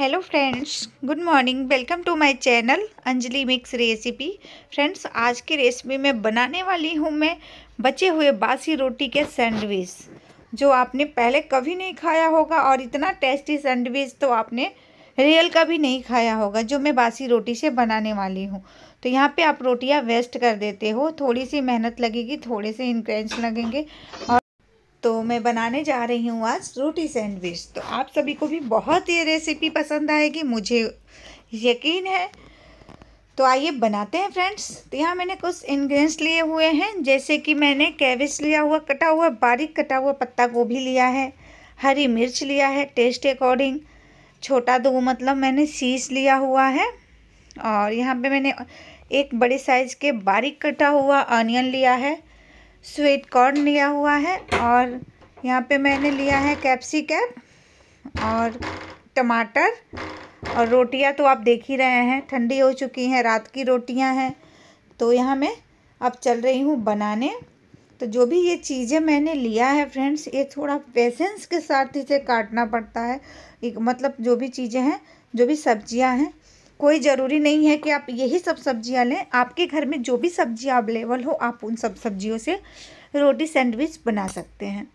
hello friends good morning welcome to my channel Anjali mix recipe friends आज की recipe में बनाने वाली हूँ मैं बचे हुए बासी रोटी के सैंडविच जो आपने पहले कभी नहीं खाया होगा और इतना टेस्टी सैंडविच तो आपने रियल का भी नहीं खाया होगा जो मैं बासी रोटी से बनाने वाली हूँ तो यहाँ पर आप रोटियाँ वेस्ट कर देते हो थोड़ी सी मेहनत लगेगी थोड़े से इन्ग्रेडिएंट्स लगेंगे और तो मैं बनाने जा रही हूँ आज रोटी सैंडविच तो आप सभी को भी बहुत ये रेसिपी पसंद आएगी मुझे यकीन है तो आइए बनाते हैं फ्रेंड्स तो यहाँ मैंने कुछ इन्ग्रीडियंट्स लिए हुए हैं जैसे कि मैंने कैबेज लिया हुआ कटा हुआ बारीक कटा हुआ पत्ता गोभी लिया है हरी मिर्च लिया है टेस्ट अकॉर्डिंग छोटा दो मतलब मैंने सीस लिया हुआ है और यहाँ पे मैंने एक बड़े साइज़ के बारीक कटा हुआ ऑनियन लिया है स्वीट कॉर्न लिया हुआ है और यहाँ पे मैंने लिया है कैप्सिकम और टमाटर और रोटियाँ तो आप देख ही रहे हैं ठंडी हो चुकी हैं रात की रोटियाँ हैं तो यहाँ मैं अब चल रही हूँ बनाने तो जो भी ये चीज़ें मैंने लिया है फ्रेंड्स ये थोड़ा पेशेंस के साथ इसे काटना पड़ता है एक मतलब जो भी चीज़ें हैं जो भी सब्जियां हैं कोई ज़रूरी नहीं है कि आप यही सब सब्जियां लें आपके घर में जो भी सब्जियां अवेलेबल हो आप उन सब सब्जियों से रोटी सैंडविच बना सकते हैं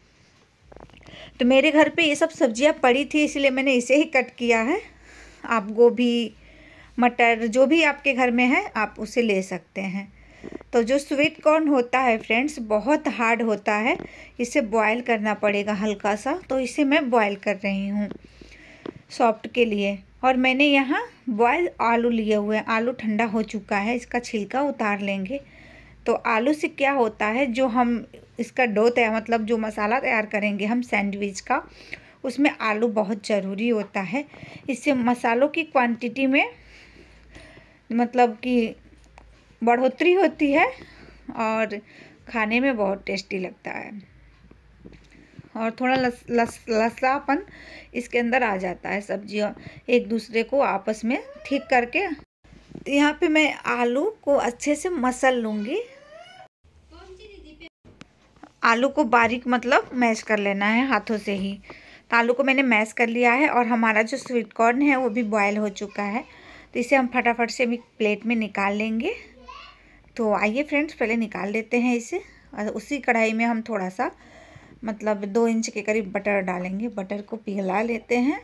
तो मेरे घर पे ये सब सब्जियां पड़ी थी इसलिए मैंने इसे ही कट किया है आप गोभी मटर जो भी आपके घर में है आप उसे ले सकते हैं तो जो स्वीट कॉर्न होता है फ्रेंड्स बहुत हार्ड होता है इसे बॉयल करना पड़ेगा हल्का सा तो इसे मैं बॉयल कर रही हूँ सॉफ्ट के लिए और मैंने यहाँ बॉयल आलू लिए हुए हैं आलू ठंडा हो चुका है इसका छिलका उतार लेंगे तो आलू से क्या होता है जो हम इसका डो तैयार मतलब जो मसाला तैयार करेंगे हम सैंडविच का उसमें आलू बहुत ज़रूरी होता है इससे मसालों की क्वांटिटी में मतलब कि बढ़ोतरी होती है और खाने में बहुत टेस्टी लगता है और थोड़ा लस लस लसापन इसके अंदर आ जाता है सब्जी एक दूसरे को आपस में ठीक करके तो यहाँ पे मैं आलू को अच्छे से मसल लूँगी आलू को बारीक मतलब मैश कर लेना है हाथों से ही तो आलू को मैंने मैश कर लिया है और हमारा जो स्वीट कॉर्न है वो भी बॉयल हो चुका है तो इसे हम फटाफट से भी प्लेट में निकाल लेंगे तो आइए फ्रेंड्स पहले निकाल लेते हैं इसे और उसी कढ़ाई में हम थोड़ा सा मतलब दो इंच के करीब बटर डालेंगे बटर को पिघला लेते हैं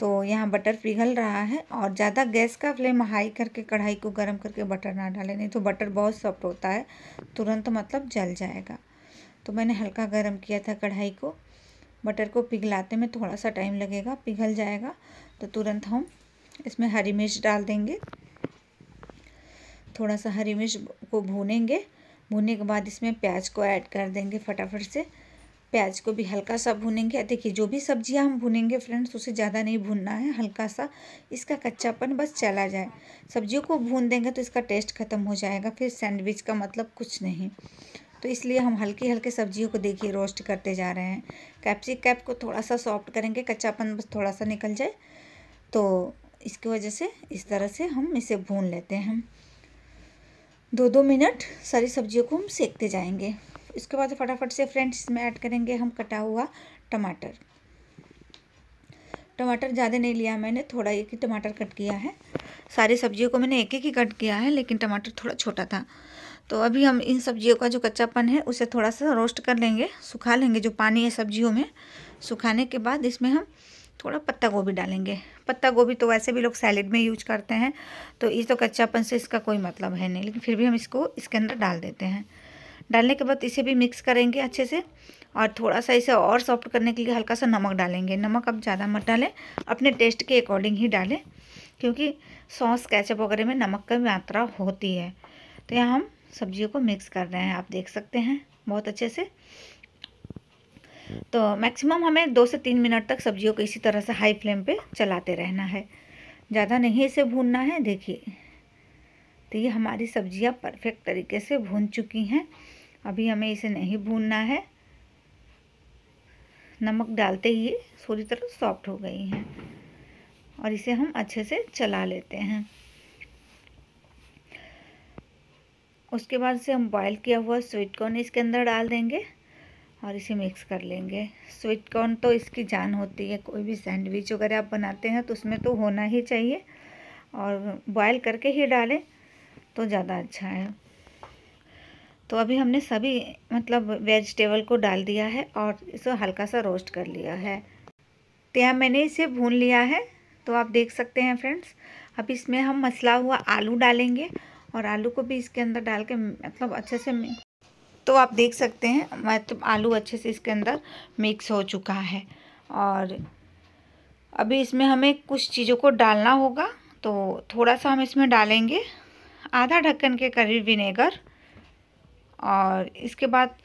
तो यहाँ बटर पिघल रहा है और ज़्यादा गैस का फ्लेम हाई करके कढ़ाई को गर्म करके बटर ना डालें नहीं तो बटर बहुत सॉफ्ट होता है तुरंत मतलब जल जाएगा तो मैंने हल्का गर्म किया था कढ़ाई को बटर को पिघलाते में थोड़ा सा टाइम लगेगा पिघल जाएगा तो तुरंत हम इसमें हरी मिर्च डाल देंगे थोड़ा सा हरी मिर्च को भूनेंगे भुनने के बाद इसमें प्याज को ऐड कर देंगे फटाफट से प्याज को भी हल्का सा भूनेंगे देखिए जो भी सब्जियां हम भुनेंगे फ्रेंड्स उसे ज़्यादा नहीं भूनना है हल्का सा इसका कच्चापन बस चला जाए सब्जियों को भून देंगे तो इसका टेस्ट ख़त्म हो जाएगा फिर सैंडविच का मतलब कुछ नहीं तो इसलिए हम हल्की हल्के सब्जियों को देखिए रोस्ट करते जा रहे हैं कैप्सिक कैप को थोड़ा सा सॉफ्ट करेंगे कच्चापन बस थोड़ा सा निकल जाए तो इसकी वजह से इस तरह से हम इसे भून लेते हैं दो दो मिनट सारी सब्जियों को हम सेकते जाएंगे इसके बाद फटाफट से फ्रेंड्स इसमें ऐड करेंगे हम कटा हुआ टमाटर टमाटर ज़्यादा नहीं लिया मैंने थोड़ा एक ही टमाटर कट किया है सारी सब्जियों को मैंने एक एक ही कट किया है लेकिन टमाटर थोड़ा छोटा था तो अभी हम इन सब्जियों का जो कच्चापन है उसे थोड़ा सा रोस्ट कर लेंगे सुखा लेंगे जो पानी है सब्जियों में सुखाने के बाद इसमें हम थोड़ा पत्ता गोभी डालेंगे पत्ता गोभी तो वैसे भी लोग सैलेड में यूज करते हैं तो ये तो कच्चापन से इसका कोई मतलब है नहीं लेकिन फिर भी हम इसको इसके अंदर डाल देते हैं डालने के बाद इसे भी मिक्स करेंगे अच्छे से और थोड़ा सा इसे और सॉफ्ट करने के लिए हल्का सा नमक डालेंगे नमक अब ज़्यादा मत डालें अपने टेस्ट के अकॉर्डिंग ही डालें क्योंकि सॉस कैचअप वगैरह में नमक की मात्रा होती है तो यहाँ हम सब्जियों को मिक्स कर रहे हैं आप देख सकते हैं बहुत अच्छे से तो मैक्सिमम हमें दो से तीन मिनट तक सब्जियों को इसी तरह से हाई फ्लेम पे चलाते रहना है ज़्यादा नहीं इसे भूनना है देखिए तो ये हमारी सब्जियां परफेक्ट तरीके से भून चुकी हैं अभी हमें इसे नहीं भूनना है नमक डालते ही थोड़ी तरह सॉफ्ट हो गई हैं और इसे हम अच्छे से चला लेते हैं उसके बाद से हम बॉयल किया हुआ स्वीट कॉर्न इसके अंदर डाल देंगे और इसे मिक्स कर लेंगे स्वीट कॉर्न तो इसकी जान होती है कोई भी सैंडविच वगैरह आप बनाते हैं तो उसमें तो होना ही चाहिए और बॉयल करके ही डालें तो ज़्यादा अच्छा है तो अभी हमने सभी मतलब वेजिटेबल को डाल दिया है और इसे हल्का सा रोस्ट कर लिया है तो यहाँ मैंने इसे भून लिया है तो आप देख सकते हैं फ्रेंड्स अब इसमें हम मसला हुआ आलू डालेंगे और आलू को भी इसके अंदर डाल के मतलब अच्छे से तो आप देख सकते हैं मतलब तो आलू अच्छे से इसके अंदर मिक्स हो चुका है और अभी इसमें हमें कुछ चीज़ों को डालना होगा तो थोड़ा सा हम इसमें डालेंगे आधा ढक्कन के करीब विनेगर और इसके बाद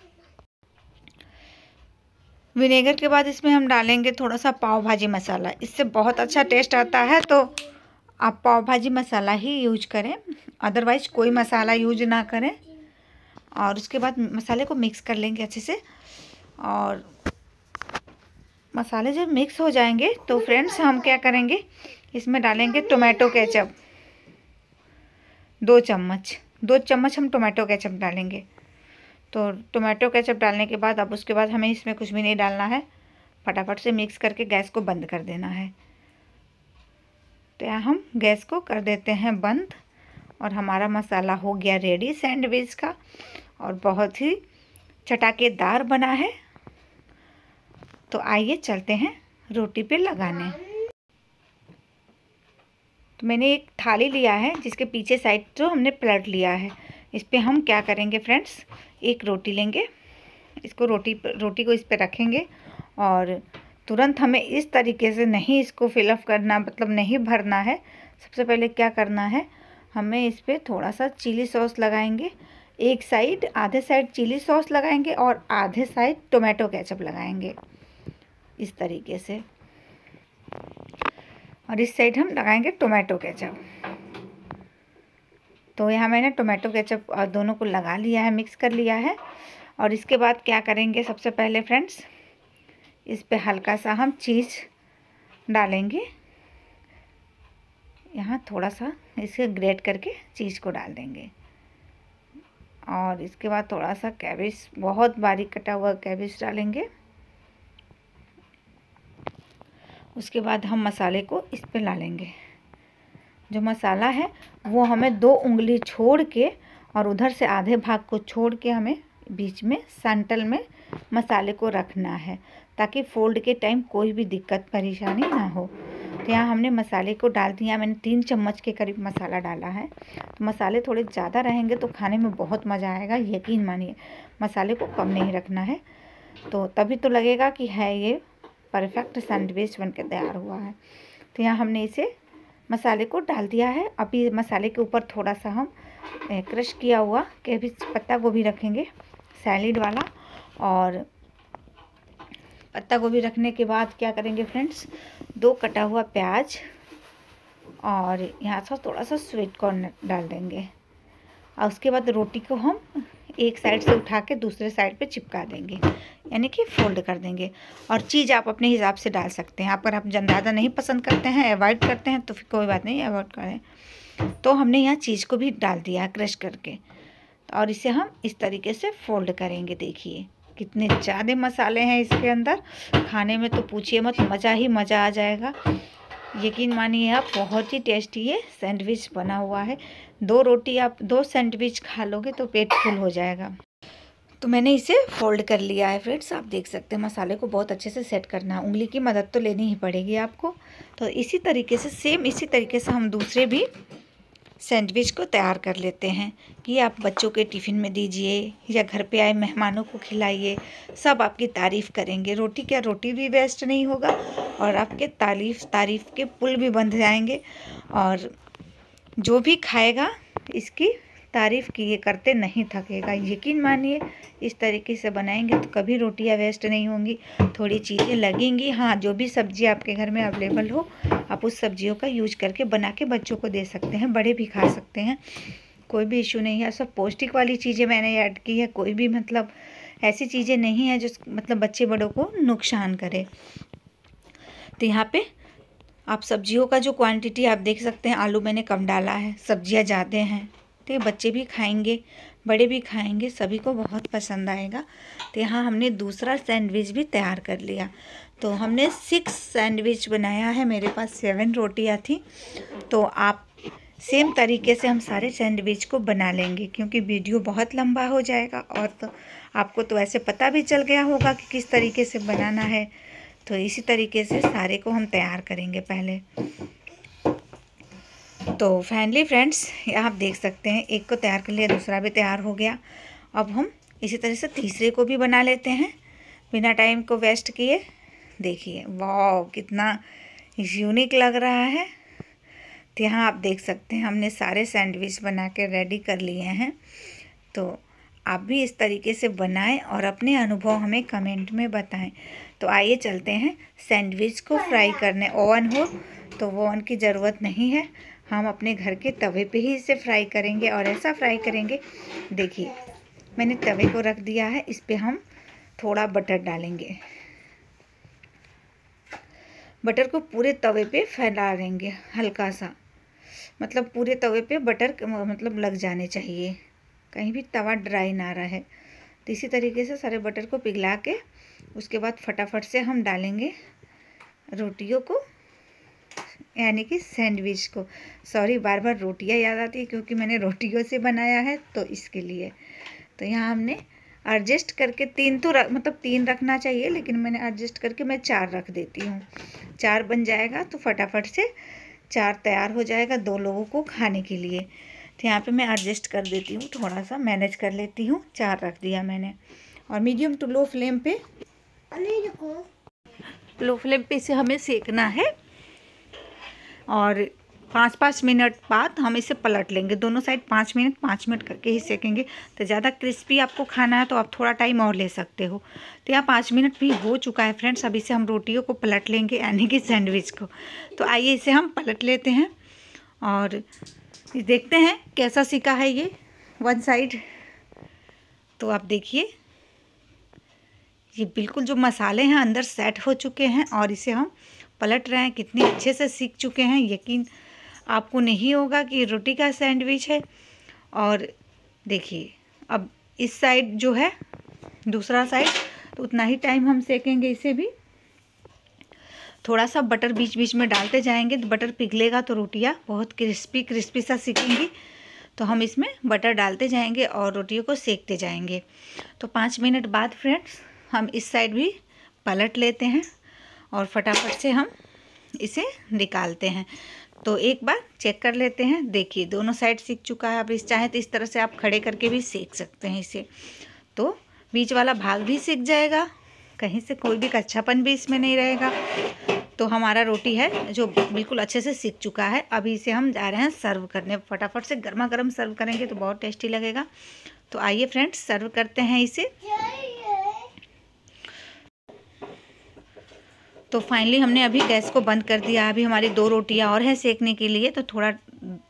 विनेगर के बाद इसमें हम डालेंगे थोड़ा सा पाव भाजी मसाला इससे बहुत अच्छा टेस्ट आता है तो आप पाव भाजी मसाला ही यूज करें अदरवाइज कोई मसाला यूज ना करें और उसके बाद मसाले को मिक्स कर लेंगे अच्छे से और मसाले जब मिक्स हो जाएंगे तो फ्रेंड्स हम क्या करेंगे इसमें डालेंगे टोमेटो केचप दो चम्मच दो चम्मच हम टोमेटो केचप डालेंगे तो टोमेटो केचप डालने के बाद अब उसके बाद हमें इसमें कुछ भी नहीं डालना है फटाफट से मिक्स करके गैस को बंद कर देना है तो यहाँ हम गैस को कर देते हैं बंद और हमारा मसाला हो गया रेडी सैंडविच का और बहुत ही चटाकेदार बना है तो आइए चलते हैं रोटी पे लगाने तो मैंने एक थाली लिया है जिसके पीछे साइड तो हमने प्लट लिया है इस पर हम क्या करेंगे फ्रेंड्स एक रोटी लेंगे इसको रोटी रोटी को इस पर रखेंगे और तुरंत हमें इस तरीके से नहीं इसको फिलअप करना मतलब नहीं भरना है सबसे पहले क्या करना है हमें इस पर थोड़ा सा चिली सॉस लगाएंगे एक साइड आधे साइड चिली सॉस लगाएंगे और आधे साइड टोमेटो केचप लगाएंगे इस तरीके से और इस साइड हम लगाएंगे टोमेटो केचप तो यहाँ मैंने टोमेटो केचप दोनों को लगा लिया है मिक्स कर लिया है और इसके बाद क्या करेंगे सबसे पहले फ्रेंड्स इस पर हल्का सा हम चीज़ डालेंगे यहाँ थोड़ा सा इसे ग्रेट करके चीज़ को डाल देंगे और इसके बाद थोड़ा सा कैबेज बहुत बारीक कटा हुआ कैबेज डालेंगे उसके बाद हम मसाले को इस पर डालेंगे जो मसाला है वो हमें दो उंगली छोड़ के और उधर से आधे भाग को छोड़ के हमें बीच में सेंटल में मसाले को रखना है ताकि फोल्ड के टाइम कोई भी दिक्कत परेशानी ना हो तो यहाँ हमने मसाले को डाल दिया मैंने तीन चम्मच के करीब मसाला डाला है तो मसाले थोड़े ज़्यादा रहेंगे तो खाने में बहुत मज़ा आएगा यकीन मानिए मसाले को कम नहीं रखना है तो तभी तो लगेगा कि है ये परफेक्ट सैंडविच बन के तैयार हुआ है तो यहाँ हमने इसे मसाले को डाल दिया है अभी मसाले के ऊपर थोड़ा सा हम क्रश किया हुआ के पत्ता पत्ता गोभी रखेंगे सैलिड वाला और पत्ता गोभी रखने के बाद क्या करेंगे फ्रेंड्स दो कटा हुआ प्याज और यहाँ सा थोड़ा सा स्वीट कॉर्न डाल देंगे और उसके बाद रोटी को हम एक साइड से उठा के दूसरे साइड पे चिपका देंगे यानी कि फोल्ड कर देंगे और चीज़ आप अपने हिसाब से डाल सकते हैं अगर आप ज़्यादा नहीं पसंद करते हैं अवॉइड करते हैं तो फिर कोई बात नहीं अवॉइड करें तो हमने यहाँ चीज़ को भी डाल दिया क्रश करके और इसे हम इस तरीके से फोल्ड करेंगे देखिए कितने ज़्यादा मसाले हैं इसके अंदर खाने में तो पूछिए मत मज़ा ही मज़ा आ जाएगा यकीन मानिए आप बहुत ही टेस्टी ये सैंडविच बना हुआ है दो रोटी आप दो सैंडविच खा लोगे तो पेट फुल हो जाएगा तो मैंने इसे फोल्ड कर लिया है फ्रेंड्स आप देख सकते हैं मसाले को बहुत अच्छे से सेट करना है उंगली की मदद तो लेनी ही पड़ेगी आपको तो इसी तरीके से सेम इसी तरीके से हम दूसरे भी सैंडविच को तैयार कर लेते हैं ये आप बच्चों के टिफ़िन में दीजिए या घर पे आए मेहमानों को खिलाइए सब आपकी तारीफ़ करेंगे रोटी क्या रोटी भी वेस्ट नहीं होगा और आपके तारीफ तारीफ़ के पुल भी बंध जाएंगे और जो भी खाएगा इसकी तारीफ़ किए करते नहीं थकेगा यकीन मानिए इस तरीके से बनाएंगे तो कभी रोटियाँ वेस्ट नहीं होंगी थोड़ी चीज़ें लगेंगी हाँ जो भी सब्ज़ी आपके घर में अवेलेबल हो आप उस सब्जियों का यूज करके बना के बच्चों को दे सकते हैं बड़े भी खा सकते हैं कोई भी इशू नहीं है सब पौष्टिक वाली चीज़ें मैंने ऐड की है कोई भी मतलब ऐसी चीज़ें नहीं है जो मतलब बच्चे बड़ों को नुकसान करे तो यहाँ पे आप सब्जियों का जो क्वांटिटी आप देख सकते हैं आलू मैंने कम डाला है सब्जियाँ ज़्यादा हैं तो बच्चे भी खाएंगे बड़े भी खाएंगे सभी को बहुत पसंद आएगा तो यहाँ हमने दूसरा सैंडविच भी तैयार कर लिया तो हमने सिक्स सैंडविच बनाया है मेरे पास सेवन रोटियाँ थी तो आप सेम तरीके से हम सारे सैंडविच को बना लेंगे क्योंकि वीडियो बहुत लंबा हो जाएगा और तो आपको तो ऐसे पता भी चल गया होगा कि किस तरीके से बनाना है तो इसी तरीके से सारे को हम तैयार करेंगे पहले तो फैमिली फ्रेंड्स आप देख सकते हैं एक को तैयार कर लिया दूसरा भी तैयार हो गया अब हम इसी तरह से तीसरे को भी बना लेते हैं बिना टाइम को वेस्ट किए देखिए वाह कितना यूनिक लग रहा है तो यहाँ आप देख सकते हैं हमने सारे सैंडविच बना के रेडी कर लिए हैं तो आप भी इस तरीके से बनाएं और अपने अनुभव हमें कमेंट में बताएं तो आइए चलते हैं सैंडविच को फ्राई करने ओवन हो तो वो ओवन की ज़रूरत नहीं है हम अपने घर के तवे पे ही इसे फ्राई करेंगे और ऐसा फ्राई करेंगे देखिए मैंने तवे को रख दिया है इस पर हम थोड़ा बटर डालेंगे बटर को पूरे तवे पे फैला देंगे हल्का सा मतलब पूरे तवे पे बटर मतलब लग जाने चाहिए कहीं भी तवा ड्राई ना रहे तो इसी तरीके से सारे बटर को पिघला के उसके बाद फटाफट से हम डालेंगे रोटियों को यानी कि सैंडविच को सॉरी बार बार रोटियाँ याद आती है क्योंकि मैंने रोटियों से बनाया है तो इसके लिए तो यहाँ हमने एडजस्ट करके तीन तो रख मतलब तीन रखना चाहिए लेकिन मैंने एडजस्ट करके मैं चार रख देती हूँ चार बन जाएगा तो फटाफट से चार तैयार हो जाएगा दो लोगों को खाने के लिए तो यहाँ पे मैं एडजस्ट कर देती हूँ थोड़ा सा मैनेज कर लेती हूँ चार रख दिया मैंने और मीडियम टू लो फ्लेम पे लो फ्लेम पे इसे हमें सेकना है और पाँच पाँच मिनट बाद हम इसे पलट लेंगे दोनों साइड पाँच मिनट पाँच मिनट करके ही सेकेंगे तो ज़्यादा क्रिस्पी आपको खाना है तो आप थोड़ा टाइम और ले सकते हो तो यहाँ पाँच मिनट भी हो चुका है फ्रेंड्स अभी से हम रोटियों को पलट लेंगे यानी कि सैंडविच को तो आइए इसे हम पलट लेते हैं और देखते हैं कैसा सीखा है ये वन साइड तो आप देखिए ये बिल्कुल जो मसाले हैं अंदर सेट हो चुके हैं और इसे हम पलट रहे हैं कितने अच्छे से सीख चुके हैं यकीन आपको नहीं होगा कि रोटी का सैंडविच है और देखिए अब इस साइड जो है दूसरा साइड तो उतना ही टाइम हम सेकेंगे इसे भी थोड़ा सा बटर बीच बीच में डालते जाएंगे तो बटर पिघलेगा तो रोटियाँ बहुत क्रिस्पी क्रिस्पी सा सीखेंगी तो हम इसमें बटर डालते जाएंगे और रोटियों को सेकते जाएंगे तो पाँच मिनट बाद फ्रेंड्स हम इस साइड भी पलट लेते हैं और फटाफट से हम इसे निकालते हैं तो एक बार चेक कर लेते हैं देखिए दोनों साइड सीख चुका है अब इस चाहे तो इस तरह से आप खड़े करके भी सीख सकते हैं इसे तो बीच वाला भाग भी सीख जाएगा कहीं से कोई भी कच्चापन भी इसमें नहीं रहेगा तो हमारा रोटी है जो बिल्कुल अच्छे से सीख चुका है अभी इसे हम जा रहे हैं सर्व करने फटाफट से गर्मा गर्म सर्व करेंगे तो बहुत टेस्टी लगेगा तो आइए फ्रेंड्स सर्व करते हैं इसे तो फाइनली हमने अभी गैस को बंद कर दिया अभी हमारी दो रोटियां और हैं सेकने के लिए तो थोड़ा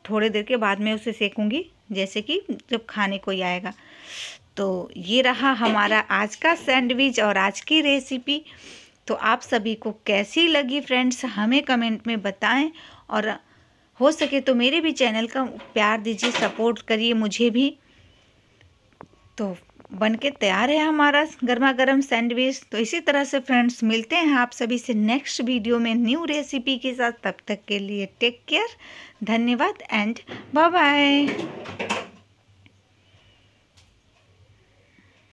थोड़े देर के बाद मैं उसे सेकूँगी जैसे कि जब खाने ही आएगा तो ये रहा हमारा आज का सैंडविच और आज की रेसिपी तो आप सभी को कैसी लगी फ्रेंड्स हमें कमेंट में बताएं और हो सके तो मेरे भी चैनल का प्यार दीजिए सपोर्ट करिए मुझे भी तो बनके तैयार है हमारा गर्मा गर्म सैंडविच तो इसी तरह से फ्रेंड्स मिलते हैं आप सभी से नेक्स्ट वीडियो में न्यू रेसिपी के साथ तब तक के लिए टेक केयर धन्यवाद एंड बाय बाय